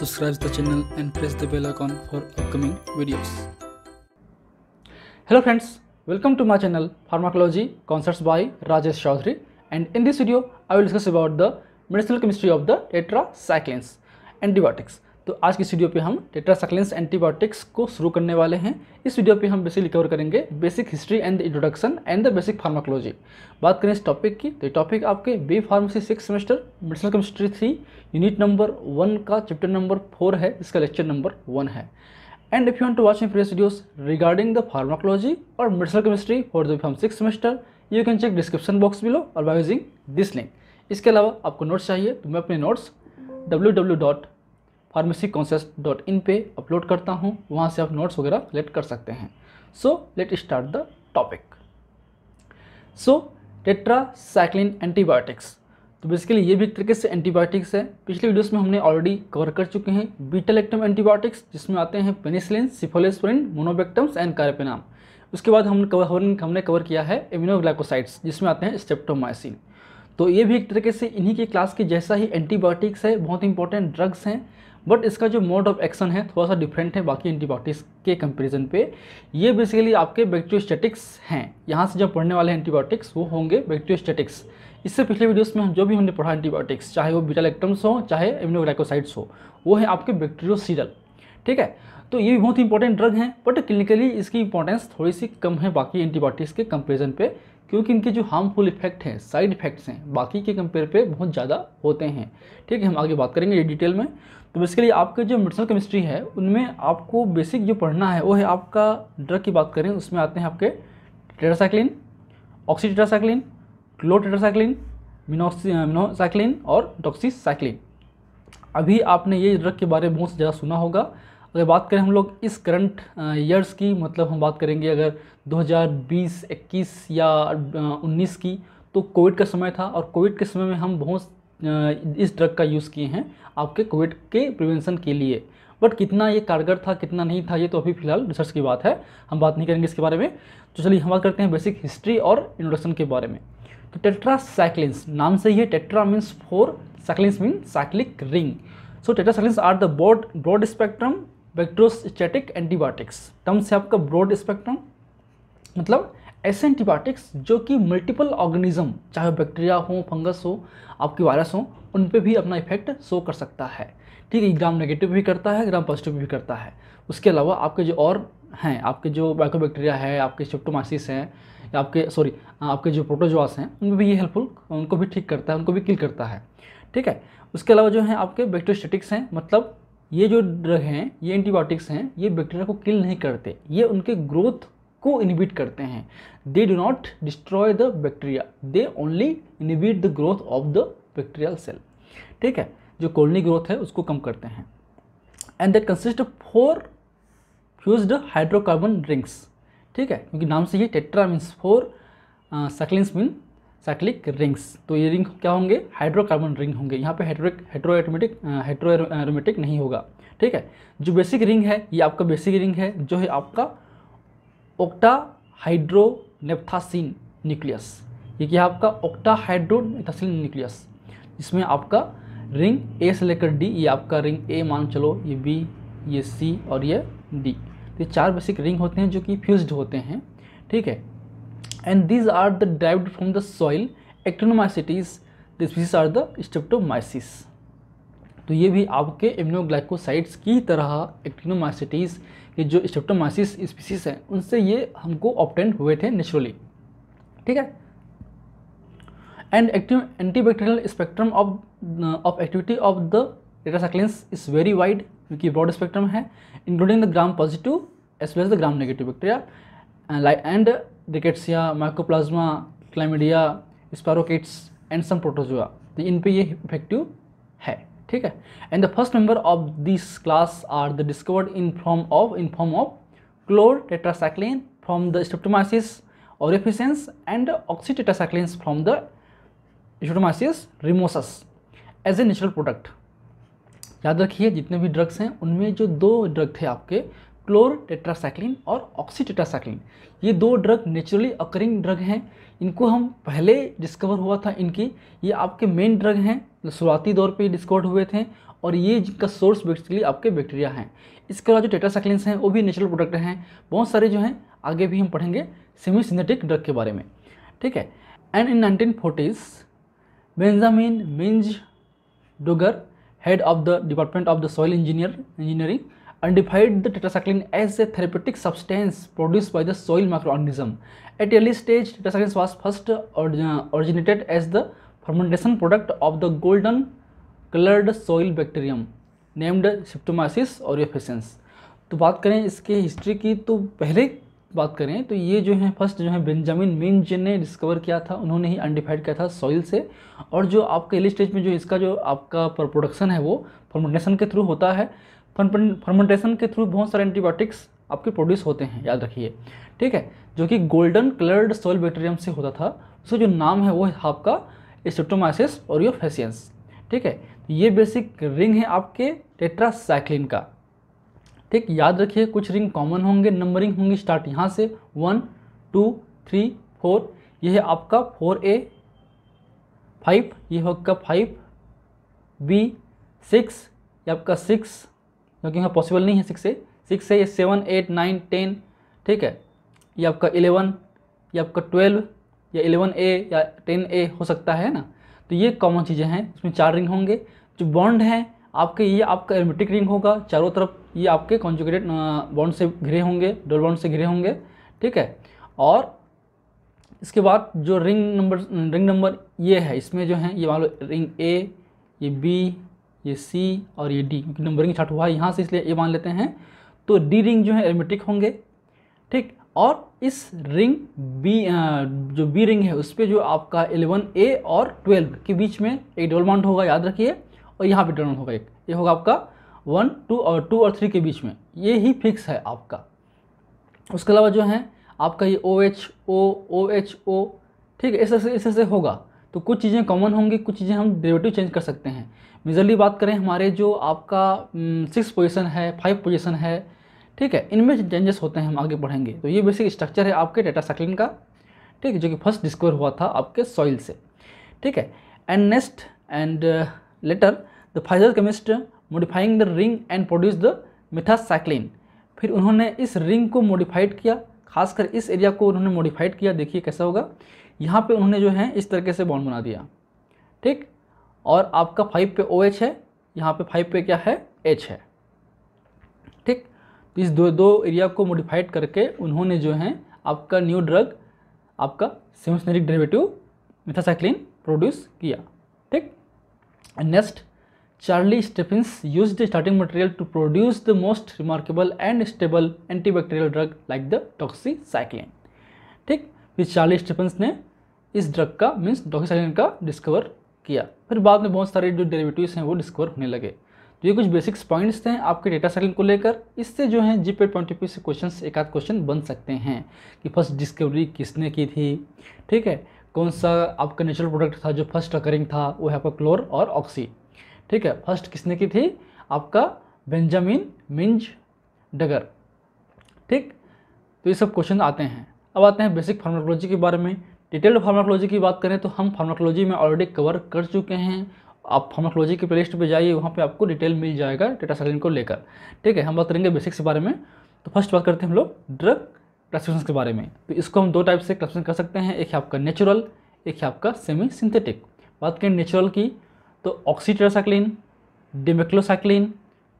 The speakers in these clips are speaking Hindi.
subscribe the channel and press the bell icon for upcoming videos. Hello friends, welcome to my channel Pharmacology Concepts by Rajesh Chaudhary and in this video I will discuss about the medicinal chemistry of the tetracyclines antibiotics. तो आज की इस वीडियो पे हम टेट्रासकलेंस एंटीबायोटिक्स को शुरू करने वाले हैं इस वीडियो पे हम बेसिकली कवर करेंगे basic history and the introduction and the basic pharmacology बात करें इस टॉपिक की तो ये टॉपिक आपके B pharmacy six semester medicinal chemistry three unit number one का चैप्टर नंबर फोर है इसका लेक्चर नंबर वन है and if you want to watch my previous videos regarding the pharmacology और medicinal chemistry for the form six semester you can check description box below और by यूजिंग दिस लिंक इसके अलावा आपको नोट्स चाहिए तो मैं अपने notes dot pharmacy concepts dot in पे अपलोड करता हूँ वहाँ से आप नोट्स वगैरह कलेक्ट कर सकते हैं so let start the topic so tetracycline antibiotics तो बेसिकली ये भी एक तरीके से एंटीबायोटिक्स है पिछले वीडियोस में हमने ऑलरेडी कवर कर चुके हैं बीटा एंटीबायोटिक्स जिसमें आते हैं पेनिसिलिन सिफोलेस्प्रिन मोनोबेक्टम्स एंड कारपेनाम उसके बाद हमने कवर हमने कवर किया है इम्यूनोग्लाइकोसाइड्स जिसमें आते हैं स्टेप्टोमाइसिन तो ये भी एक तरीके से इन्हीं के क्लास के जैसा ही एंटीबायोटिक्स है बहुत इंपॉर्टेंट ड्रग्स हैं बट इसका जो मोड ऑफ एक्शन है थोड़ा सा डिफरेंट है बाकी एंटीबायोटिक्स के कंपेरिजन पे ये बेसिकली आपके बैक्टीरियोस्टेटिक्स हैं यहाँ से जब पढ़ने वाले एंटीबायोटिक्स वो होंगे बैक्टीरियोस्टेटिक्स इससे पिछले वीडियोस में हम जो भी हमने पढ़ा एंटीबायोटिक्स चाहे वो बीटा लेक्टम्स हो चाहे एमिनोग्लाइकोसाइड्स हो वो है आपके सीरल ठीक है तो ये बहुत इंपॉर्टेंट ड्रग हैं बट क्लिनिकली इसकी इंपॉर्टेंस थोड़ी सी कम है बाकी एंटीबायोटिक्स के कंपेरिजन पे क्योंकि इनके जो हार्मफुल इफेक्ट हैं साइड इफेक्ट्स हैं बाकी के कंपेयर पे बहुत ज़्यादा होते हैं ठीक है हम आगे बात करेंगे ये डिटेल में तो बेसिकली आपका जो मेडिसिनल केमिस्ट्री है उनमें आपको बेसिक जो पढ़ना है वो है आपका ड्रग की बात करें उसमें आते हैं आपके tetracycline oxytetracycline chlortetracycline minoxy minocycline और डॉक्सीसाइक्लिन अभी आपने ये ड्रग के बारे में बहुत ज़्यादा सुना होगा अगर बात करें हम लोग इस करंट ईयर्स की मतलब हम बात करेंगे अगर 2020 21 या 19 की तो कोविड का समय था और कोविड के समय में हम बहुत इस ड्रग का यूज़ किए हैं आपके कोविड के प्रिवेंशन के लिए बट कितना ये कारगर था कितना नहीं था ये तो अभी फिलहाल रिसर्च की बात है हम बात नहीं करेंगे इसके बारे में तो चलिए हम बात करते हैं बेसिक हिस्ट्री और इंट्रोडक्शन के बारे में तो टेट्रासाइक्लिन्स नाम से ही है tetra means four cyclins mean cyclic ring so tetracyclines are the broad broad spectrum bacteriostatic antibiotics terms है आपका ब्रॉड स्पेक्ट्रम मतलब ऐसे एंटीबायोटिक्स जो कि मल्टीपल ऑर्गेनिज्म चाहे बैक्टीरिया हो फंगस हो आपकी वायरस हो उन पर भी अपना इफेक्ट शो कर सकता है ठीक है ग्राम नेगेटिव भी करता है ग्राम पॉजिटिव भी करता है उसके अलावा आपके जो और हैं आपके जो माइक्रोबैक्टीरिया है आपके शिप्टोमासिस हैं आपके सॉरी आपके जो प्रोटोजोआस हैं उनमें भी ये हेल्पफुल उनको भी ठीक करता है उनको भी किल करता है ठीक है उसके अलावा जो है आपके बैक्टोस्टेटिक्स हैं मतलब ये जो ड्रग हैं ये एंटीबायोटिक्स हैं ये बैक्टीरिया को किल नहीं करते ये उनके ग्रोथ को इनिबिट करते हैं they do not destroy the bacteria they only inhibit the growth of the bacterial cell ठीक है जो कॉलोनी ग्रोथ है उसको कम करते हैं and that consist of four fuse hydrocarbon rings ठीक है क्योंकि नाम से ही tetra means four cyclins mean cyclic rings तो ये रिंग क्या होंगे हाइड्रोकार्बन रिंग होंगे यहाँ पे हाइड्रोक हाइड्रोएटोमेटिक हाइड्रोएरोमेटिक नहीं होगा ठीक है जो बेसिक रिंग है ये आपका बेसिक रिंग है जो है आपका ओक्टा हाइड्रोनेप्थासिन न्यूक्लियस ये क्या आपका ओक्टा हाइड्रोनेप्थासिन न्यूक्लियस इसमें आपका रिंग ए से लेकर डी ये आपका रिंग ए मान चलो ये बी ये सी और ये डी तो ये चार बेसिक रिंग होते हैं जो कि फ्यूज्ड होते हैं ठीक है and these are the derived from the soil the species are the streptomyces तो ये भी आपके इम्यूनोग्लाइकोसाइड्स की तरह एक्टिनोमाइसिटीज़ के जो स्टेप्टोमाइसिस स्पीसीज हैं उनसे ये हमको ऑप्टेंड हुए थे नेचुरली ठीक है and active antibacterial spectrum of of activity of the tetracyclines is very wide क्योंकि ब्रॉड स्पेक्ट्रम है including the gram positive as well as the gram negative bacteria and rickettsia mycoplasma chlamydia spirochetes and some protozoa तो इन पे ये इफेक्टिव है ठीक है and the first member of this class are the discovered in form of in form of chlortetracycline from the और एफिशेंस and tetracycline from the Streptomyces rimosus as a natural product याद रखिए जितने भी ड्रग्स हैं उनमें जो दो ड्रग थे आपके क्लोर टेट्रासाइक्लिन और ऑक्सीटेट्रासाइक्लिन ये दो ड्रग नेचुरली अकरिंग ड्रग हैं इनको हम पहले डिस्कवर हुआ था इनकी ये आपके मेन ड्रग हैं मतलब शुरुआती दौर पे डिस्कवर हुए थे और ये जिनका सोर्स बेसिकली आपके बैक्टीरिया हैं इसके अलावा जो टेट्रासाइक्लिन हैं वो भी नेचुरल प्रोडक्ट हैं बहुत सारे जो हैं आगे भी हम पढ़ेंगे सेमी सिंथेटिक ड्रग के बारे में ठीक है and in nineteen forties Benjamin Minge Duggar head of the department of the soil engineer engineering identified the tetracycline as a therapeutic substance produced by the soil microorganism. At early stage, tetracycline was first originated as the fermentation product of the golden colored soil bacterium named Streptomyces aureofaciens तो बात करें इसके हिस्ट्री की तो पहले बात करें तो ये जो है फर्स्ट जो है बेंजामिन मिंज ने डिस्कवर किया था उन्होंने ही अनडिफाइड किया था सॉइल से और जो आपके एली स्टेज में जो इसका जो आपका प्रोडक्शन है वो फर्मेंटेशन के थ्रू होता है फर्मेंटेशन के थ्रू बहुत सारे एंटीबायोटिक्स आपके प्रोड्यूस होते हैं याद रखिए ठीक है जो कि गोल्डन कलर्ड सोयल बैक्टेरियम से होता था उसका जो नाम है वो है आपका स्टोटोमाइसिस और योफेसियंस ठीक है तो ये बेसिक रिंग है आपके टेट्रासाइक्लिन का ठीक याद रखिए कुछ रिंग कॉमन होंगे नंबरिंग होंगी स्टार्ट यहाँ से वन टू थ्री फोर यह है आपका फोर ए फाइव ये होगा फाइव बी सिक्स ये आपका सिक्स क्योंकि यहाँ पॉसिबल नहीं है सिक्स से सिक्स से ये सेवन एट नाइन टेन ठीक है ये आपका इलेवन या आपका ट्वेल्व या इलेवन ए या टेन ए हो सकता है ना तो ये कॉमन चीज़ें हैं इसमें चार रिंग होंगे जो बॉन्ड हैं आपके ये आपका एरोमेटिक रिंग होगा चारों तरफ ये आपके कॉन्जुगेटेड बॉन्ड से घिरे होंगे डोल बॉन्ड से घिरे होंगे ठीक है और इसके बाद जो रिंग नंबर रिंग नंबर ये है इसमें जो है ये मान लो रिंग ए ये बी ये सी और ये डी क्योंकि नंबरिंग स्टार्ट हुआ है यहाँ से इसलिए ए मान लेते हैं तो डी रिंग जो है एरोमेटिक होंगे ठीक और इस रिंग बी जो बी रिंग है उस पर जो आपका एलेवन ए और ट्वेल्व के बीच में एक डबल बॉन्ड होगा याद रखिए और यहाँ पे डबल होगा एक ये होगा आपका वन टू और टू और थ्री के बीच में ये ही फिक्स है आपका उसके अलावा जो है आपका ये O H O O H O ठीक है ऐसे ऐसे ऐसे होगा तो कुछ चीज़ें कॉमन होंगी कुछ चीज़ें हम डेरिवेटिव चेंज कर सकते हैं मेजरली बात करें हमारे जो आपका सिक्स पोजिशन है फाइव पोजिशन है ठीक है इनमें चेंजेस होते हैं हम आगे बढ़ेंगे तो ये बेसिक स्ट्रक्चर है आपके डेटा साइकिलिंग का ठीक है जो कि फर्स्ट डिस्कवर हुआ था आपके सॉइल से ठीक है and next and later the Pfizer chemist modifying the ring and produce the methacycline फिर उन्होंने इस रिंग को मॉडिफाइड किया खासकर इस एरिया को उन्होंने मॉडिफाइड किया देखिए कैसा होगा यहाँ पे उन्होंने जो है इस तरीके से बॉन्ड बना दिया ठीक और आपका फाइव पे ओ एच है यहाँ पे फाइव पे क्या है एच है ठीक तो इस दो दो एरिया को मोडिफाइड करके उन्होंने जो है आपका न्यू ड्रग आपका सिमसनेरिक ड्रेवेटिव मिथासाइक्लिन प्रोड्यूस किया ठीक next Charlie Stephens use the starting material to produce the most remarkable and stable antibacterial drug like the doxy ठीक फिर चार्ली स्टेफन्स ने इस ड्रग का मीन्स डॉक्साइलिन का डिस्कवर किया फिर बाद में बहुत सारे जो डेरिवेटिव्स हैं वो डिस्कवर होने लगे तो ये कुछ बेसिक्स पॉइंट्स थे आपके डेटा साइकिल को लेकर इससे जो है जी ट्वेंटी पॉइंट से क्वेश्चन एक आध क्वेश्चन बन सकते हैं कि फर्स्ट डिस्कवरी किसने की थी ठीक है कौन सा आपका नेचुरल प्रोडक्ट था जो फर्स्ट अकरिंग था वो है आपका क्लोर और ऑक्सी ठीक है फर्स्ट किसने की थी आपका बेंजामिन मिंज डगर ठीक तो ये सब क्वेश्चन आते हैं अब आते हैं बेसिक फार्मोलॉजी के बारे में डिटेल्ड फार्माकोलॉजी की बात करें तो हम फार्माकोलॉजी में ऑलरेडी कवर कर चुके हैं आप फार्माकोलॉजी के प्लेलिस्ट पे जाइए वहाँ पे आपको डिटेल मिल जाएगा टेटासाइलिन को लेकर ठीक है हम बात करेंगे बेसिक्स के बारे में तो फर्स्ट बात करते हैं हम लोग ड्रग क्लासिफिकेशन के बारे में तो इसको हम दो टाइप से क्लासिफिकेशन कर सकते हैं एक है आपका नेचुरल एक है आपका सेमी सिंथेटिक बात करें नेचुरल की तो ऑक्सीटेरासाइक्लिन डिमेक्लोसाइक्लिन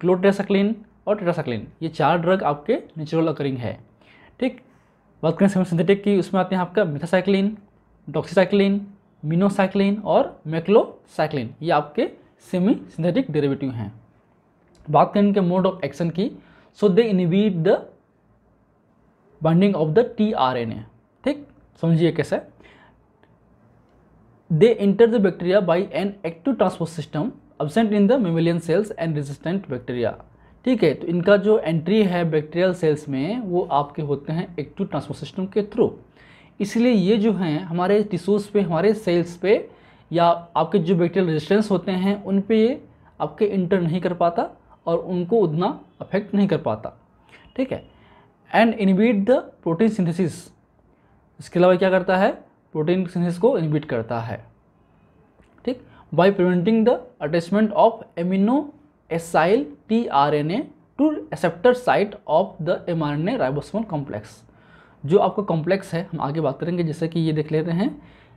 क्लोटेरासाइक्लिन और टेरासाइक्लिन ये चार ड्रग आपके नेचुरल अकरिंग है ठीक बात करें सेमी सिंथेटिक की उसमें आते हैं आपका मिथासाइक्लिन डॉक्सीसाइक्लिन मिनोसाइक्लिन और मेक्लोसाइक्लिन ये आपके सेमी सिंथेटिक डेरेवेटिव हैं बात करें इनके मोड ऑफ एक्शन की so they inhibit the binding of the T R N A ठीक समझिए कैसे they enter the bacteria by an active transport system absent in the mammalian cells and resistant bacteria ठीक है तो इनका जो एंट्री है बैक्टीरियल सेल्स में वो आपके होते हैं एक्टिव ट्रांसपोर्ट सिस्टम के थ्रू इसलिए ये जो हैं हमारे टिश्यूज़ पे हमारे सेल्स पे या आपके जो बैक्टीरियल रेजिस्टेंस होते हैं उन पे ये आपके इंटर नहीं कर पाता और उनको उतना अफेक्ट नहीं कर पाता ठीक है and inhibit the protein synthesis इसके अलावा क्या करता है प्रोटीन सिंथेसिस को इनबिट करता है ठीक by preventing the attachment of amino acyl R N A to acceptor site of the M R N A ribosomal complex जो आपका कॉम्प्लेक्स है हम आगे बात करेंगे जैसे कि ये देख लेते हैं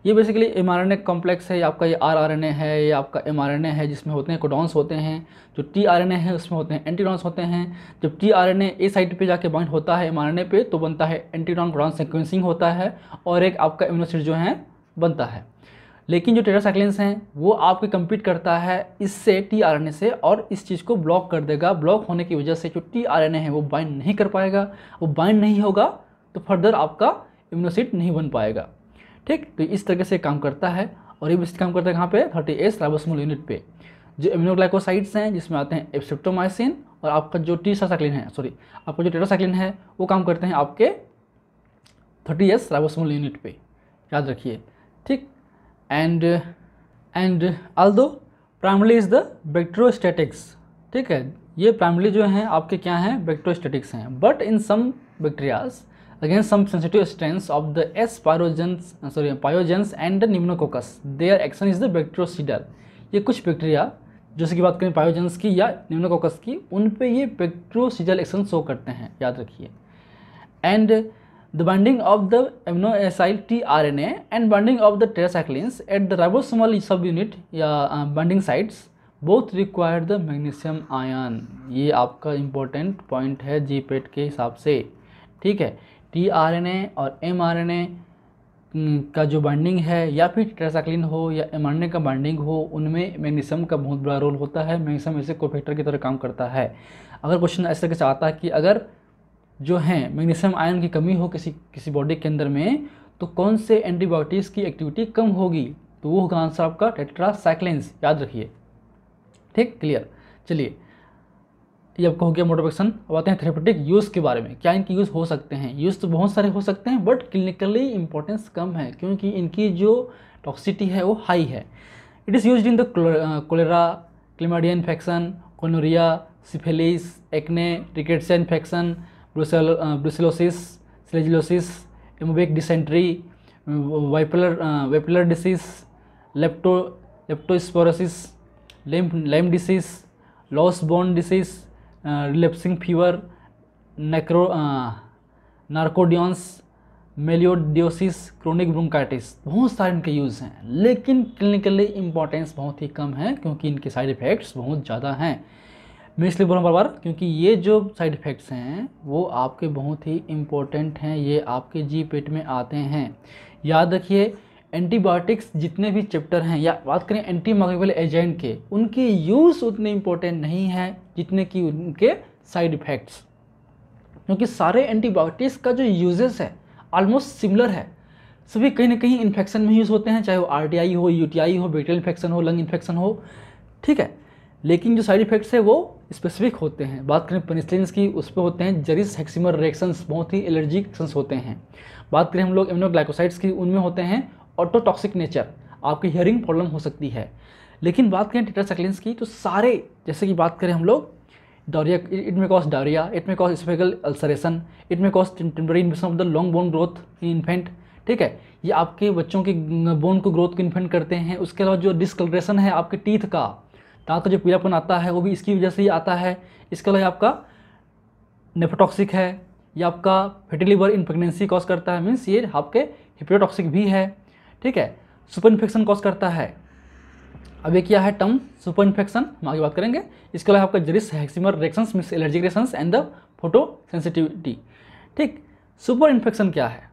ये basically M R N A complex है या आपका ये आर आर एन ए है या आपका एम आर एन ए है जिसमें होते हैं कोडॉन्स होते हैं जो टी आर एन ए है उसमें होते हैं एंटीडॉन्स होते हैं जब T R N A A site पर जाके बाइंड होता है एम आर एन ए पे तो बनता है एंटीडॉन कोडॉन सिक्वेंसिंग होता है और एक आपका इम्यूनोसिट जो है बनता है लेकिन जो टेट्रासाइक्लिन्स हैं वो आपके कम्पीट करता है इससे टी से और इस चीज़ को ब्लॉक कर देगा ब्लॉक होने की वजह से जो टी है वो बाइंड नहीं कर पाएगा वो बाइंड नहीं होगा तो फर्दर आपका इम्यूनोसिट नहीं बन पाएगा ठीक तो इस तरीके से काम करता है और ये काम करता है कहाँ पे थर्टी एस राइबोसोमल यूनिट पे जो इम्यूनोग्लाइकोसाइड्स हैं जिसमें आते हैं एप्सिप्टोमाइसिन और आपका जो टीसासाइक्लिन है सॉरी आपका जो टेट्रासाइक्लिन है वो काम करते हैं आपके थर्टी एस राइबोसोमल यूनिट पे याद रखिए ठीक and and though primarily is the bacteriostatics ठीक है ये प्राइमली जो हैं आपके क्या हैं बैक्ट्रोस्टेटिक्स हैं but in some bacterias against some sensitive strains of the S pyogens sorry pyogenes and the pneumococcus their action is the bactericidal. ये कुछ बैक्टीरिया जैसे कि बात करें पायोजेंस की या निम्नोकोकस की उन पे ये बैक्ट्रोसीडल एक्शन शो करते हैं याद रखिए and the binding of the aminoacyl tRNA and binding of the tetracyclines at the ribosomal subunit या binding sites both require the magnesium ion ये आपका important point है जी पेट के हिसाब से ठीक है tRNA और mRNA का जो बाइंडिंग है या फिर ट्रेसाक्लिन हो या एमारने का बाइंडिंग हो उनमें मैग्नीशियम का बहुत बड़ा रोल होता है मैग्नीशियम ऐसे कोफैक्टर की तरह काम करता है अगर क्वेश्चन ऐसे करके चाहता है कि अगर जो हैं मैग्नीशियम आयन की कमी हो किसी किसी बॉडी के अंदर में तो कौन से एंटीबायोटिक्स की एक्टिविटी कम होगी तो वो होगा आंसर आपका टेट्रासाइक्लेंस याद रखिए ठीक क्लियर चलिए ये आपको हो गया मोटोपेक्शन अब आते हैं थेरेपेटिक यूज़ के बारे में क्या इनके यूज़ हो सकते हैं यूज़ तो बहुत सारे हो सकते हैं बट क्लिनिकली इंपॉर्टेंस कम है क्योंकि इनकी जो टॉक्सिटी है वो हाई है it is use in the cholera chlamydia infection gonorrhoea syphilis acne rickettsia infection brucellosis shigellosis amoebic dysentery Whipple Whipple disease lepto leptospirosis Lyme disease loss bone disease relapsing fever necro nocardiosis melioidosis chronic bronchitis बहुत सारे इनके यूज़ हैं लेकिन क्लिनिकली इंपॉर्टेंस बहुत ही कम है क्योंकि इनके साइड इफ़ेक्ट्स बहुत ज़्यादा हैं मैं इसलिए बोल बार बार क्योंकि ये जो साइड इफ़ेक्ट्स हैं वो आपके बहुत ही इम्पोर्टेंट हैं ये आपके जी पेट में आते हैं याद रखिए एंटीबायोटिक्स जितने भी चैप्टर हैं या बात करें एंटी माइक्रोबियल एजेंट के उनके यूज़ उतने इम्पोर्टेंट नहीं हैं जितने कि उनके साइड इफ़ेक्ट्स क्योंकि सारे एंटीबायोटिक्स का जो यूजेस है ऑलमोस्ट सिमिलर है सभी कहीं ना कहीं इन्फेक्शन में यूज़ होते हैं चाहे वो आर हो यू हो बैक्टीरियल इन्फेक्शन हो लंग इन्फेक्शन हो ठीक है लेकिन जो साइड इफ़ेक्ट्स है वो स्पेसिफिक होते हैं बात करें पेनिसिलिन्स की उस पर होते हैं जरिस हेक्सिमर रिएक्शंस बहुत ही एलर्जिक रिएक्शंस होते हैं बात करें हम लोग इम्यूनोग्लाइकोसाइड्स की उनमें होते हैं ऑटोटॉक्सिक नेचर आपकी हियरिंग प्रॉब्लम हो सकती है लेकिन बात करें टेट्रासाइक्लिन्स की तो सारे जैसे कि बात करें हम लोग diarrhoea it may cause diarrhoea it may cause oesophageal ulceration it may cause temporary infection of the long bone growth in infant ठीक है ये आपके बच्चों के बोन को ग्रोथ को इन्फेंट करते हैं उसके अलावा जो डिसकलरेशन है आपके टीथ का दांत का जो पीलापन आता है वो भी इसकी वजह से ही आता है इसके अलावा आपका नेफोटॉक्सिक है ये आपका fatty liver in pregnancy cause करता है मीन्स ये आपके हिप्रोटॉक्सिक भी है ठीक है सुपर इन्फेक्शन कॉज करता है अब ये क्या है टर्म सुपर इन्फेक्शन हम आगे बात करेंगे इसके अलावा आपका Jarisch Herxheimer reactions means allergic reactions and the photosensitivity ठीक सुपर इन्फेक्शन क्या है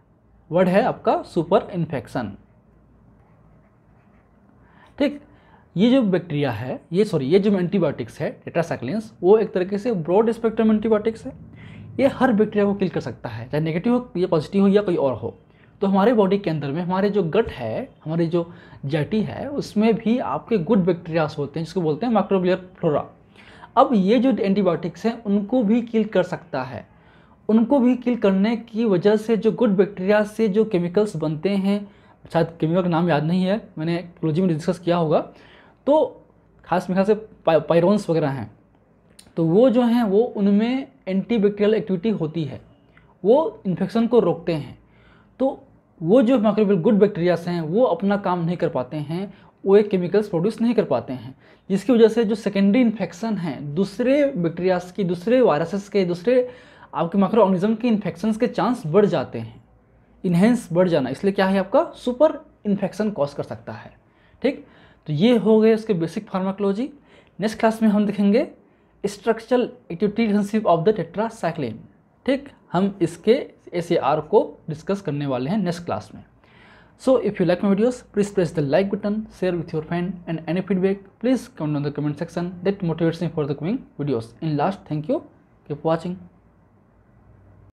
वर्ड है आपका सुपर इन्फेक्शन ठीक ये जो बैक्टीरिया है ये सॉरी ये जो एंटीबायोटिक्स है टेट्रासाइक्लिन्स वो एक तरीके से ब्रॉड स्पेक्ट्रम एंटीबायोटिक्स है ये हर बैक्टीरिया को किल कर सकता है चाहे नेगेटिव हो या पॉजिटिव हो या कोई और हो तो हमारे बॉडी के अंदर में हमारे जो गट है हमारे जो जैटी है उसमें भी आपके गुड बैक्टीरियाज होते हैं जिसको बोलते हैं माइक्रोबियर फ्लोरा अब ये जो एंटीबायोटिक्स हैं उनको भी किल कर सकता है उनको भी किल करने की वजह से जो गुड बैक्टीरिया से जो केमिकल्स बनते हैं शायद केमिकल का नाम याद नहीं है मैंने क्लोजी में डिस्कस किया होगा तो खास में खास पायरोन्स वगैरह हैं तो वो जो हैं वो उनमें एंटीबैक्टीरियल एक्टिविटी होती है वो इन्फेक्शन को रोकते हैं तो वो जो माइक्रोबियल गुड बैक्टीरियास हैं वो अपना काम नहीं कर पाते हैं वो एक केमिकल्स प्रोड्यूस नहीं कर पाते हैं जिसकी वजह से जो सेकेंडरी इन्फेक्शन है दूसरे बैक्टीरियाज की दूसरे वायरसेस के दूसरे आपके माइक्रो ऑर्गेनिज्म के इन्फेक्शन के चांस बढ़ जाते हैं इन्हेंस बढ़ जाना इसलिए क्या है आपका सुपर इन्फेक्शन कॉज कर सकता है ठीक तो ये हो गए उसके बेसिक फार्माकोलॉजी नेक्स्ट क्लास में हम देखेंगे structural activity relationship of the tetra tetracycline ठीक हम इसके एस को डिस्कस करने वाले हैं नेक्स्ट क्लास में so if you like my videos please press the like button share with your friend and any feedback please comment on the comment section that motivates me for the coming videos in last thank you keep watching